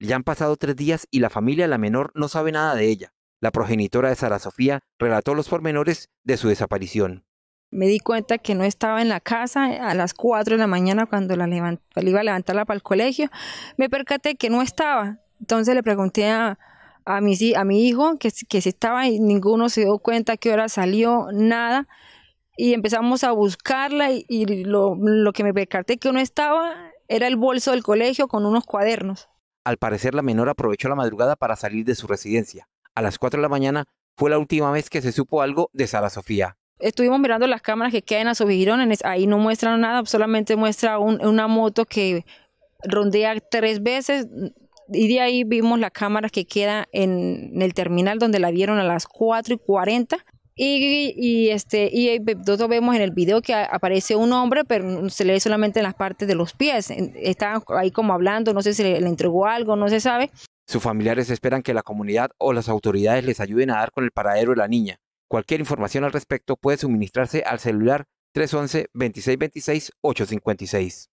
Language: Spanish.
Ya han pasado tres días y la familia la menor no sabe nada de ella. La progenitora de Sara Sofía relató los pormenores de su desaparición. Me di cuenta que no estaba en la casa a las cuatro de la mañana cuando la, iba a levantarla para el colegio. Me percaté que no estaba. Entonces le pregunté a, mi, hijo que, si estaba y ninguno se dio cuenta qué hora salió, nada. Y empezamos a buscarla y, lo, lo que me percaté que no estaba era el bolso del colegio con unos cuadernos. Al parecer la menor aprovechó la madrugada para salir de su residencia. A las 4 de la mañana fue la última vez que se supo algo de Sara Sofía. Estuvimos mirando las cámaras que quedan a su ahí no muestran nada, solamente muestra una moto que rondea tres veces y de ahí vimos la cámara que queda en, el terminal donde la vieron a las 4 y 40. Y, este, y eh, nosotros vemos en el video que aparece un hombre, pero se le ve solamente en las partes de los pies. Está ahí como hablando, no sé si le, le entregó algo, no se sabe. Sus familiares esperan que la comunidad o las autoridades les ayuden a dar con el paradero de la niña. Cualquier información al respecto puede suministrarse al celular 311-2626-856.